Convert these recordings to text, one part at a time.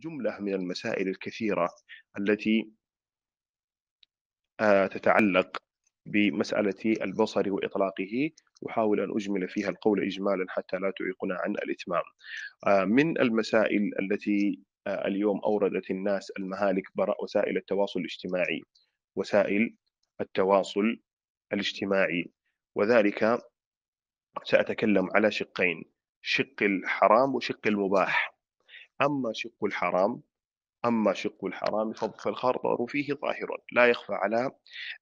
جملة من المسائل الكثيرة التي آه، تتعلق بمسألة البصر وإطلاقه أحاول أن أجمل فيها القول إجمالا حتى لا تعيقنا عن الإتمام آه، من المسائل التي آه، اليوم أوردت الناس المهالك وسائل التواصل الاجتماعي وسائل التواصل الاجتماعي وذلك سأتكلم على شقين شق الحرام وشق المباح أما شق الحرام أما شق الحرام فالخطر فيه ظاهر لا يخفى على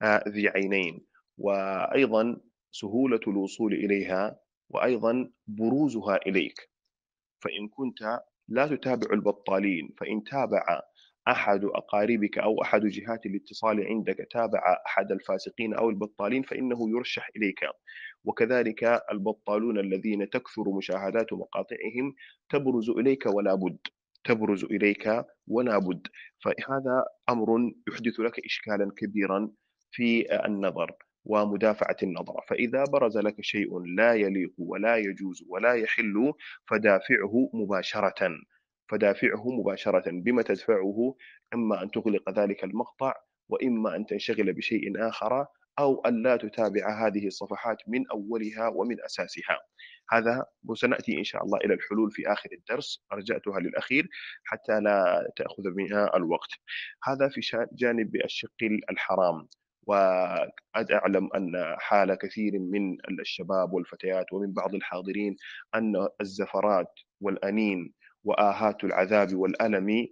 آه، ذي عينين وأيضا سهولة الوصول إليها وأيضا بروزها إليك فإن كنت لا تتابع البطالين فإن تابع أحد أقاربك أو أحد جهات الاتصال عندك تابع أحد الفاسقين أو البطالين فإنه يرشح إليك وكذلك البطالون الذين تكثر مشاهدات مقاطعهم تبرز إليك ولا بد تبرز إليك ولا بد فهذا أمر يحدث لك إشكالا كبيرا في النظر ومدافعة النظرة فإذا برز لك شيء لا يليق ولا يجوز ولا يحل فدافعه مباشرة فدافعه مباشرة بما تدفعه إما أن تغلق ذلك المقطع وإما أن تنشغل بشيء آخر أو أن لا تتابع هذه الصفحات من أولها ومن أساسها هذا وسنأتي إن شاء الله إلى الحلول في آخر الدرس أرجعتها للأخير حتى لا تأخذ منها الوقت هذا في جانب الشق الحرام وقد أعلم أن حال كثير من الشباب والفتيات ومن بعض الحاضرين أن الزفرات والأنين وآهات العذاب والألم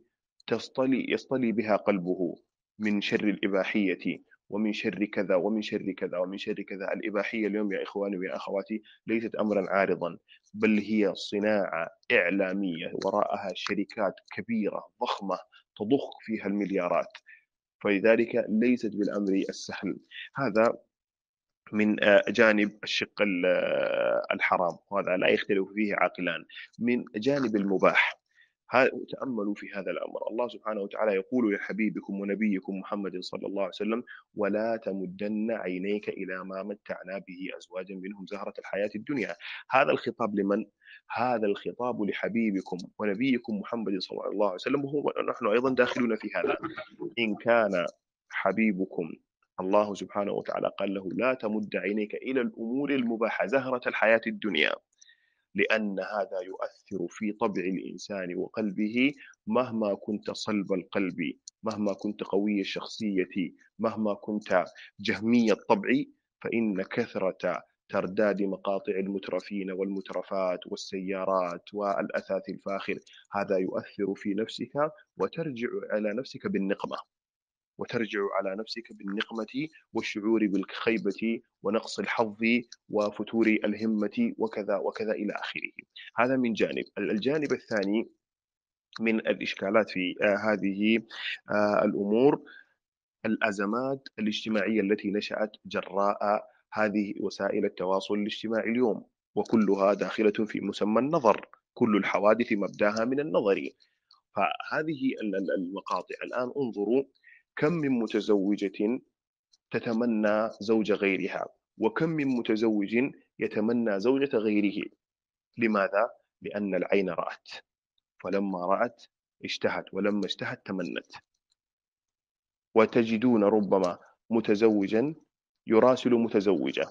تصطلي يصطلي بها قلبه من شر الإباحية ومن شر كذا ومن شر كذا ومن شر كذا الإباحية اليوم يا إخواني ويا أخواتي ليست أمرا عارضا بل هي صناعة إعلامية وراءها شركات كبيرة ضخمة تضخ فيها المليارات فلذلك ليست بالأمر السهل هذا من آه، جانب الشق آه، الحرام وهذا لا يختلف فيه عاقلان من جانب المباح تأملوا في هذا الأمر الله سبحانه وتعالى يقول لحبيبكم ونبيكم محمد صلى الله عليه وسلم ولا تمدن عينيك إلى ما متعنا به أزواجا منهم زهرة الحياة الدنيا هذا الخطاب لمن؟ هذا الخطاب لحبيبكم ونبيكم محمد صلى الله عليه وسلم وهو نحن أيضا داخلون في هذا إن كان حبيبكم الله سبحانه وتعالى قال له لا تمد عينيك إلى الأمور المباحة زهرة الحياة الدنيا لأن هذا يؤثر في طبع الإنسان وقلبه مهما كنت صلب القلب مهما كنت قوي الشخصية مهما كنت جهمي الطبع فإن كثرة ترداد مقاطع المترفين والمترفات والسيارات والأثاث الفاخر هذا يؤثر في نفسك وترجع على نفسك بالنقمة وترجع على نفسك بالنقمة والشعور بالخيبة ونقص الحظ وفتور الهمة وكذا وكذا إلى آخره هذا من جانب الجانب الثاني من الإشكالات في آه، هذه آه، الأمور الأزمات الاجتماعية التي نشأت جراء هذه وسائل التواصل الاجتماعي اليوم وكلها داخلة في مسمى النظر كل الحوادث مبداها من النظر فهذه المقاطع الآن انظروا كم من متزوجة تتمنى زوج غيرها وكم من متزوج يتمنى زوجة غيره لماذا؟ لأن العين رأت فلما رأت اشتهت ولما اشتهت تمنت وتجدون ربما متزوجا يراسل متزوجة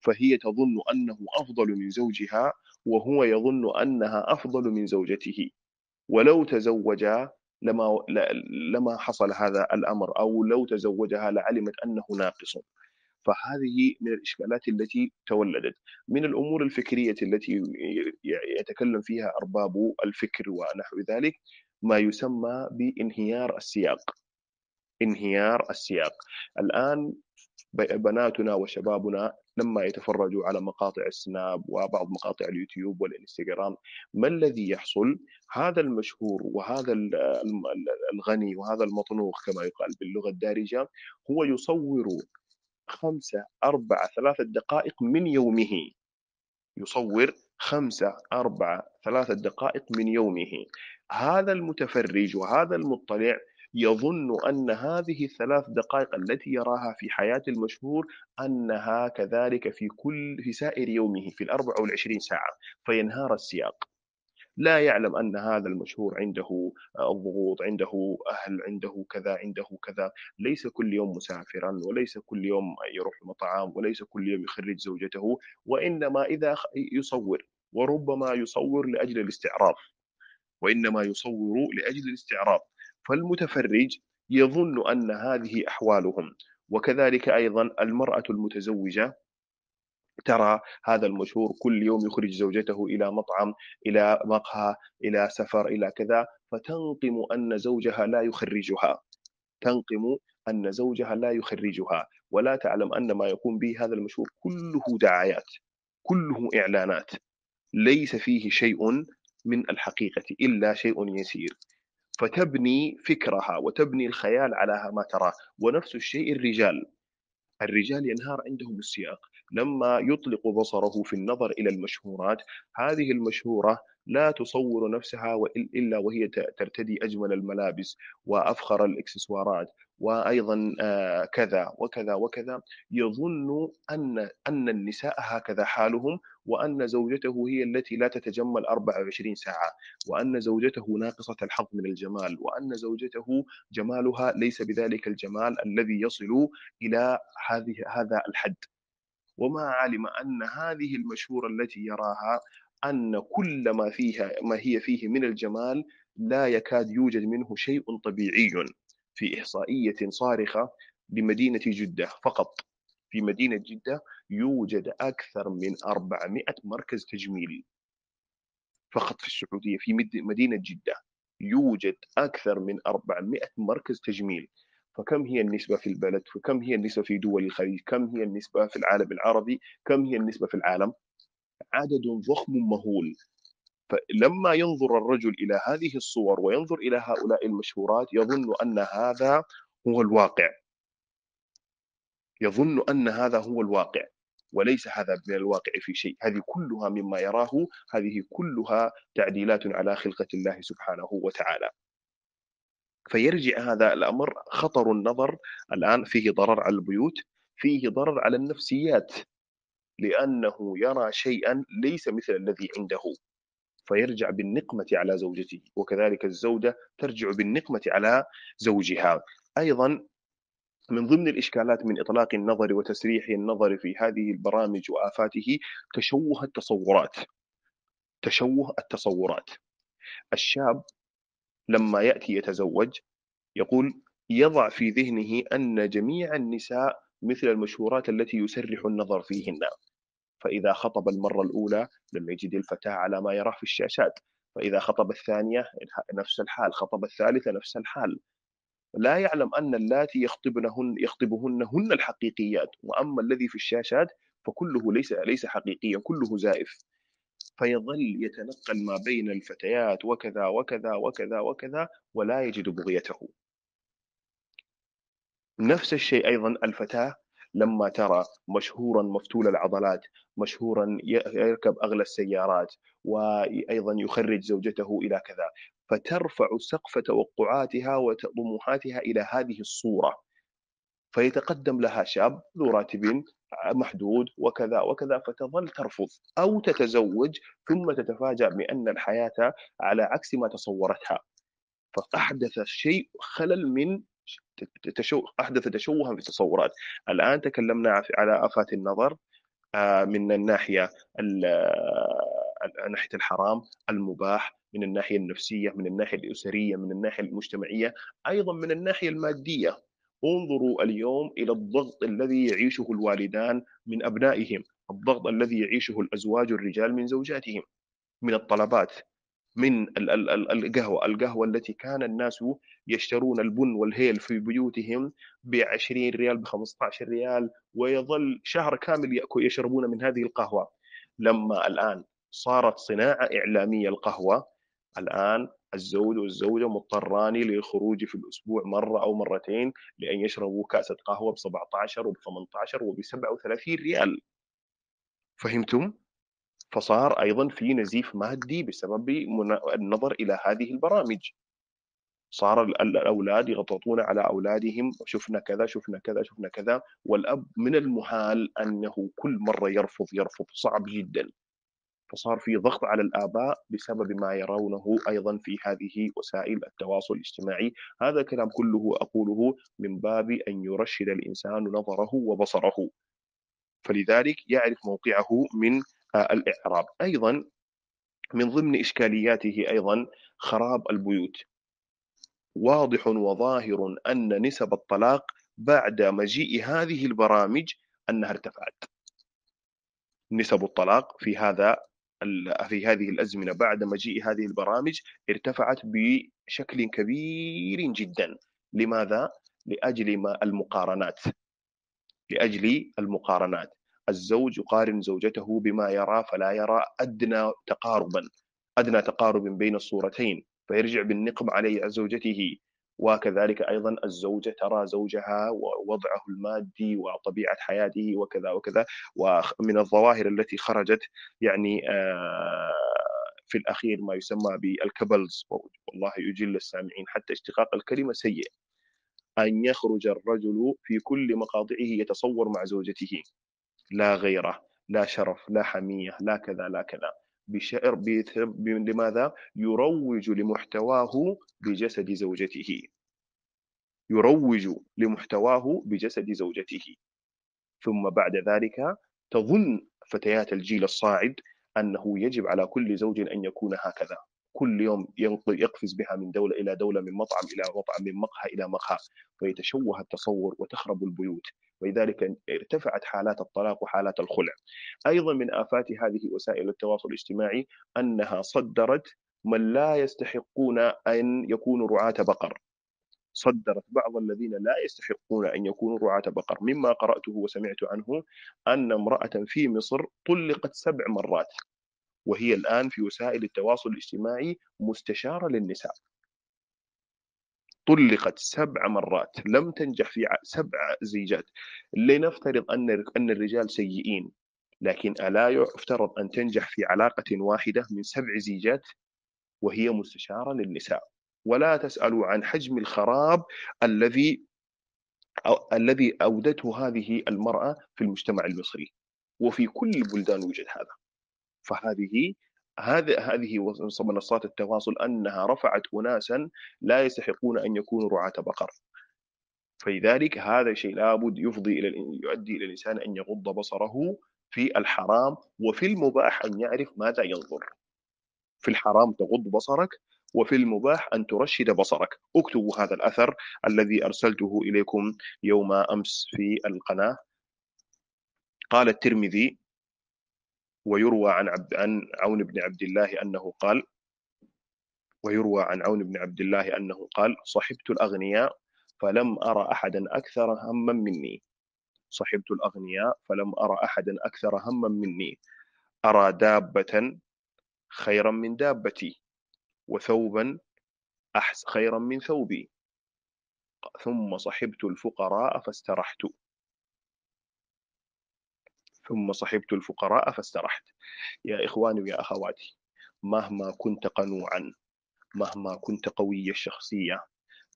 فهي تظن أنه أفضل من زوجها وهو يظن أنها أفضل من زوجته ولو تزوجا لما لما حصل هذا الامر او لو تزوجها لعلمت انه ناقص فهذه من الاشكالات التي تولدت من الامور الفكريه التي يتكلم فيها ارباب الفكر ونحو ذلك ما يسمى بانهيار السياق انهيار السياق الان بناتنا وشبابنا لما يتفرجوا على مقاطع السناب وبعض مقاطع اليوتيوب والانستغرام ما الذي يحصل؟ هذا المشهور وهذا الغني وهذا المطنوخ كما يقال باللغه الدارجه هو يصور خمسة أربعة ثلاثة دقائق من يومه يصور خمسة أربعة ثلاثة دقائق من يومه هذا المتفرج وهذا المطلع يظن أن هذه الثلاث دقائق التي يراها في حياة المشهور أنها كذلك في كل في سائر يومه في الأربع والعشرين ساعة فينهار السياق لا يعلم ان هذا المشهور عنده آه، الضغوط عنده اهل عنده كذا عنده كذا ليس كل يوم مسافرا وليس كل يوم يروح مطعم وليس كل يوم يخرج زوجته وانما اذا يصور وربما يصور لاجل الاستعراض وانما يصور لاجل الاستعراض فالمتفرج يظن أن هذه أحوالهم وكذلك أيضا المرأة المتزوجة ترى هذا المشهور كل يوم يخرج زوجته الى مطعم الى مقهى الى سفر الى كذا فتنقم ان زوجها لا يخرجها تنقم ان زوجها لا يخرجها ولا تعلم ان ما يقوم به هذا المشهور كله دعايات كله اعلانات ليس فيه شيء من الحقيقه الا شيء يسير فتبني فكرها وتبني الخيال على ما تراه ونفس الشيء الرجال الرجال ينهار عندهم السياق لما يطلق بصره في النظر إلى المشهورات هذه المشهورة لا تصور نفسها إلا وهي ترتدي أجمل الملابس وأفخر الإكسسوارات وأيضا آه، كذا وكذا وكذا يظن أن أن النساء هكذا حالهم وأن زوجته هي التي لا تتجمل 24 ساعة وأن زوجته ناقصة الحظ من الجمال وأن زوجته جمالها ليس بذلك الجمال الذي يصل إلى هذه هذا الحد وما علم أن هذه المشهورة التي يراها أن كل ما فيها ما هي فيه من الجمال لا يكاد يوجد منه شيء طبيعي في إحصائية صارخة لمدينة جدة فقط في مدينة جدة يوجد أكثر من 400 مركز تجميلي فقط في السعودية في مدينة جدة يوجد أكثر من 400 مركز تجميل فكم هي النسبة في البلد وكم هي النسبة في دول الخليج كم هي النسبة في العالم العربي كم هي النسبة في العالم عدد ضخم مهول فلما ينظر الرجل إلى هذه الصور وينظر إلى هؤلاء المشهورات يظن أن هذا هو الواقع يظن أن هذا هو الواقع وليس هذا من الواقع في شيء هذه كلها مما يراه هذه كلها تعديلات على خلقة الله سبحانه وتعالى فيرجع هذا الأمر خطر النظر الآن فيه ضرر على البيوت فيه ضرر على النفسيات لأنه يرى شيئا ليس مثل الذي عنده فيرجع بالنقمة على زوجته وكذلك الزوجة ترجع بالنقمة على زوجها أيضا من ضمن الإشكالات من إطلاق النظر وتسريح النظر في هذه البرامج وآفاته تشوه التصورات تشوه التصورات الشاب لما يأتي يتزوج يقول يضع في ذهنه أن جميع النساء مثل المشهورات التي يسرح النظر فيهن فإذا خطب المرة الأولى لم يجد الفتاة على ما يراه في الشاشات فإذا خطب الثانية نفس الحال خطب الثالثة نفس الحال لا يعلم أن اللاتي يخطبنهن يخطبهن هن الحقيقيات وأما الذي في الشاشات فكله ليس ليس حقيقيا كله زائف فيظل يتنقل ما بين الفتيات وكذا وكذا وكذا وكذا ولا يجد بغيته نفس الشيء أيضا الفتاة لما ترى مشهورا مفتول العضلات مشهورا يركب أغلى السيارات وأيضا يخرج زوجته إلى كذا فترفع سقف توقعاتها وطموحاتها الى هذه الصوره فيتقدم لها شاب ذو راتب محدود وكذا وكذا فتظل ترفض او تتزوج ثم تتفاجا بان الحياه على عكس ما تصورتها فاحدث شيء خلل من تشو... احدث تشوها في التصورات الان تكلمنا على افات النظر آه، من الناحيه آه، ناحيه الحرام المباح من الناحية النفسية من الناحية الأسرية من الناحية المجتمعية أيضا من الناحية المادية انظروا اليوم إلى الضغط الذي يعيشه الوالدان من أبنائهم الضغط الذي يعيشه الأزواج الرجال من زوجاتهم من الطلبات من القهوة القهوة التي كان الناس يشترون البن والهيل في بيوتهم ب 20 ريال ب 15 ريال ويظل شهر كامل يأكل يشربون من هذه القهوة لما الآن صارت صناعة إعلامية القهوة الآن الزوج والزوجة مضطران للخروج في الأسبوع مرة أو مرتين لأن يشربوا كأسة قهوة ب 17 وب 18 وب 37 ريال فهمتم؟ فصار أيضا في نزيف مادي بسبب النظر إلى هذه البرامج صار الأولاد يغططون على أولادهم شفنا كذا شفنا كذا شفنا كذا والأب من المحال أنه كل مرة يرفض يرفض صعب جدا فصار في ضغط على الاباء بسبب ما يرونه ايضا في هذه وسائل التواصل الاجتماعي، هذا كلام كله اقوله من باب ان يرشد الانسان نظره وبصره. فلذلك يعرف موقعه من آه، الاعراب، ايضا من ضمن اشكالياته ايضا خراب البيوت. واضح وظاهر ان نسب الطلاق بعد مجيء هذه البرامج انها ارتفعت. نسب الطلاق في هذا في هذه الازمنه بعد مجيء هذه البرامج ارتفعت بشكل كبير جدا لماذا لاجل ما المقارنات لاجل المقارنات الزوج يقارن زوجته بما يرى فلا يرى ادنى تقاربا ادنى تقارب بين الصورتين فيرجع بالنقم على زوجته وكذلك ايضا الزوجه ترى زوجها ووضعه المادي وطبيعه حياته وكذا وكذا ومن الظواهر التي خرجت يعني آه، في الاخير ما يسمى بالكبلز والله يجل السامعين حتى اشتقاق الكلمه سيء ان يخرج الرجل في كل مقاطعه يتصور مع زوجته لا غيره لا شرف لا حميه لا كذا لا كذا بشعر لماذا؟ يروج لمحتواه بجسد زوجته يروج لمحتواه بجسد زوجته ثم بعد ذلك تظن فتيات الجيل الصاعد أنه يجب على كل زوج أن يكون هكذا كل يوم يقفز بها من دولة إلى دولة من مطعم إلى مطعم من مقهى إلى مقهى فيتشوه التصور وتخرب البيوت ولذلك ارتفعت حالات الطلاق وحالات الخلع أيضا من آفات هذه وسائل التواصل الاجتماعي أنها صدرت من لا يستحقون أن يكونوا رعاة بقر صدرت بعض الذين لا يستحقون أن يكونوا رعاة بقر مما قرأته وسمعت عنه أن امرأة في مصر طلقت سبع مرات وهي الآن في وسائل التواصل الاجتماعي مستشارة للنساء طلقت سبع مرات لم تنجح في سبع زيجات لنفترض أن أن الرجال سيئين لكن ألا يفترض أن تنجح في علاقة واحدة من سبع زيجات وهي مستشارة للنساء ولا تسألوا عن حجم الخراب الذي أو الذي أودته هذه المرأة في المجتمع المصري وفي كل البلدان يوجد هذا فهذه هذه هذه منصات التواصل انها رفعت اناسا لا يستحقون ان يكونوا رعاة بقر. فلذلك هذا شيء لابد يفضي الى يؤدي الى الانسان ان يغض بصره في الحرام وفي المباح ان يعرف ماذا ينظر. في الحرام تغض بصرك وفي المباح ان ترشد بصرك، اكتبوا هذا الاثر الذي ارسلته اليكم يوم امس في القناه. قال الترمذي ويروى عن عبد عن عون بن عبد الله انه قال ويروى عن عون بن عبد الله انه قال صحبت الاغنياء فلم ارى احدا اكثر هما مني صحبت الاغنياء فلم ارى احدا اكثر هما مني ارى دابه خيرا من دابتي وثوبا أحس خيرا من ثوبي ثم صحبت الفقراء فاسترحت ثم صحبت الفقراء فاسترحت يا إخواني ويا أخواتي مهما كنت قنوعا مهما كنت قوي الشخصية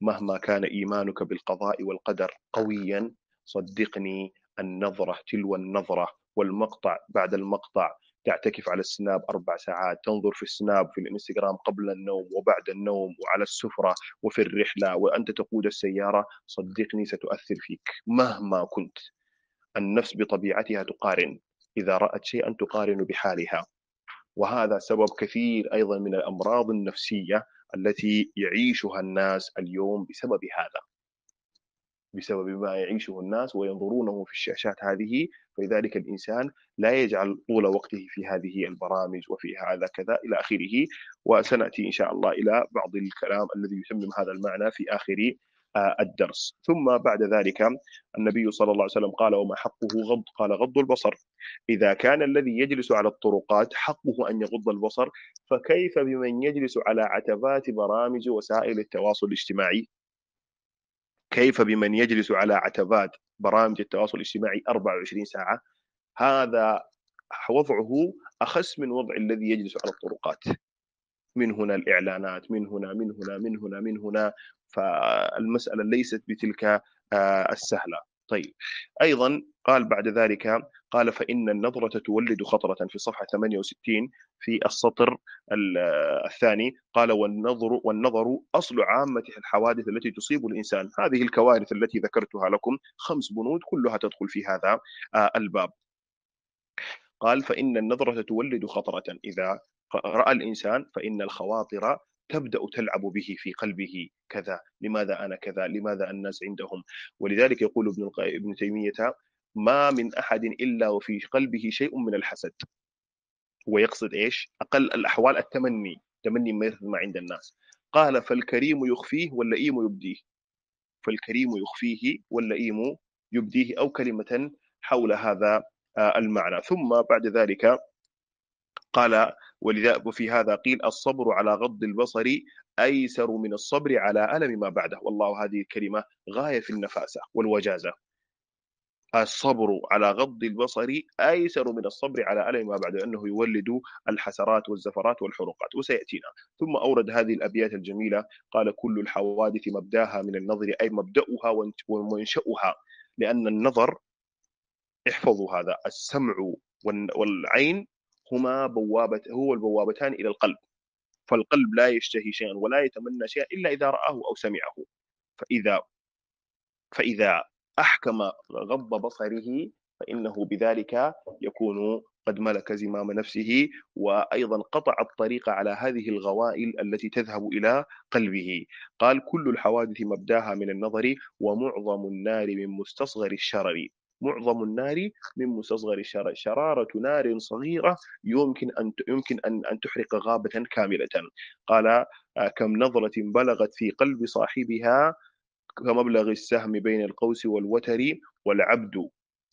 مهما كان إيمانك بالقضاء والقدر قويا صدقني النظرة تلو النظرة والمقطع بعد المقطع تعتكف على السناب أربع ساعات تنظر في السناب في الإنستغرام قبل النوم وبعد النوم وعلى السفرة وفي الرحلة وأنت تقود السيارة صدقني ستؤثر فيك مهما كنت النفس بطبيعتها تقارن إذا رأت شيئا تقارن بحالها وهذا سبب كثير أيضا من الأمراض النفسية التي يعيشها الناس اليوم بسبب هذا بسبب ما يعيشه الناس وينظرونه في الشاشات هذه فلذلك الإنسان لا يجعل طول وقته في هذه البرامج وفي هذا كذا إلى آخره وسنأتي إن شاء الله إلى بعض الكلام الذي يتمم هذا المعنى في آخر الدرس ثم بعد ذلك النبي صلى الله عليه وسلم قال وما حقه غض قال غض البصر إذا كان الذي يجلس على الطرقات حقه أن يغض البصر فكيف بمن يجلس على عتبات برامج وسائل التواصل الاجتماعي كيف بمن يجلس على عتبات برامج التواصل الاجتماعي 24 ساعة هذا وضعه أخس من وضع الذي يجلس على الطرقات من هنا الإعلانات من هنا من هنا من هنا من هنا فالمسألة ليست بتلك آه، السهلة طيب أيضا قال بعد ذلك قال فإن النظرة تولد خطرة في صفحة 68 في السطر آه، الثاني قال والنظر والنظر أصل عامة الحوادث التي تصيب الإنسان هذه الكوارث التي ذكرتها لكم خمس بنود كلها تدخل في هذا آه، الباب قال فإن النظرة تولد خطرة إذا رأى الإنسان فإن الخواطر تبدا تلعب به في قلبه كذا لماذا انا كذا لماذا الناس عندهم ولذلك يقول ابن ابن تيميه ما من احد الا وفي قلبه شيء من الحسد ويقصد ايش اقل الاحوال التمني تمني ما عند الناس قال فالكريم يخفيه واللئيم يبديه فالكريم يخفيه واللئيم يبديه او كلمه حول هذا آه، المعنى ثم بعد ذلك قال ولذا وفي هذا قيل الصبر على غض البصر أيسر من الصبر على ألم ما بعده والله هذه الكلمة غاية في النفاسة والوجازة الصبر على غض البصر ايسر من الصبر على الم ما بعده، انه يولد الحسرات والزفرات والحروقات وسياتينا ثم اورد هذه الابيات الجميله قال كل الحوادث مبداها من النظر اي مبداها ومنشاها لان النظر احفظوا هذا السمع والعين هما بوابة هو البوابتان إلى القلب فالقلب لا يشتهي شيئا ولا يتمنى شيئا إلا إذا رآه أو سمعه فإذا فإذا أحكم غض بصره فإنه بذلك يكون قد ملك زمام نفسه وأيضا قطع الطريق على هذه الغوائل التي تذهب إلى قلبه قال كل الحوادث مبداها من النظر ومعظم النار من مستصغر الشرر معظم النار من مستصغر الشرر شرارة نار صغيرة يمكن أن يمكن أن أن تحرق غابة كاملة قال آه، كم نظرة بلغت في قلب صاحبها كمبلغ السهم بين القوس والوتر والعبد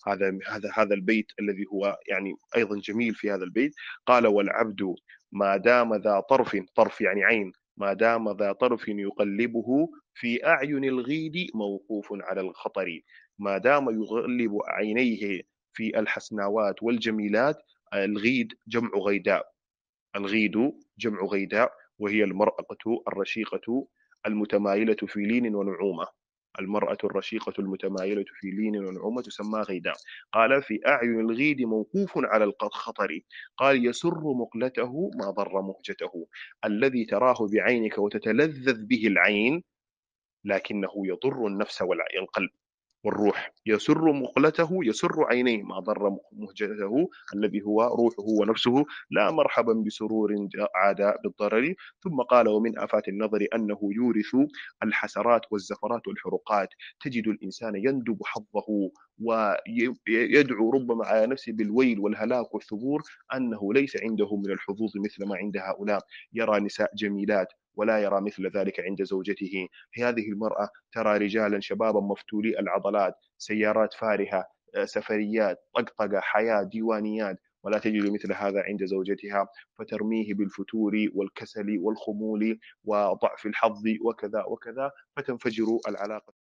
هذا هذا هذا البيت الذي هو يعني ايضا جميل في هذا البيت قال والعبد ما دام ذا طرف طرف يعني عين ما دام ذا طرف يقلبه في اعين الغيد موقوف على الخطر ما دام يغلب عينيه في الحسناوات والجميلات الغيد جمع غيداء الغيد جمع غيداء وهي المرأة الرشيقة المتمايلة في لين ونعومة المرأة الرشيقة المتمايلة في لين ونعومة تسمى غيداء قال في أعين الغيد موقوف على الخطر قال يسر مقلته ما ضر مهجته الذي تراه بعينك وتتلذذ به العين لكنه يضر النفس والقلب والروح يسر مقلته يسر عينيه ما ضر مهجته الذي هو روحه ونفسه لا مرحبا بسرور عاد بالضرر ثم قال ومن آفات النظر أنه يورث الحسرات والزفرات والحرقات تجد الإنسان يندب حظه ويدعو ربما على نفسه بالويل والهلاك والثبور أنه ليس عنده من الحظوظ مثل ما عند هؤلاء يرى نساء جميلات ولا يرى مثل ذلك عند زوجته هذه المرأة ترى رجالا شبابا مفتولي العضلات سيارات فارهة آه، سفريات طقطقة حياة ديوانيات ولا تجد مثل هذا عند زوجتها فترميه بالفتور والكسل والخمول وضعف الحظ وكذا وكذا فتنفجر العلاقة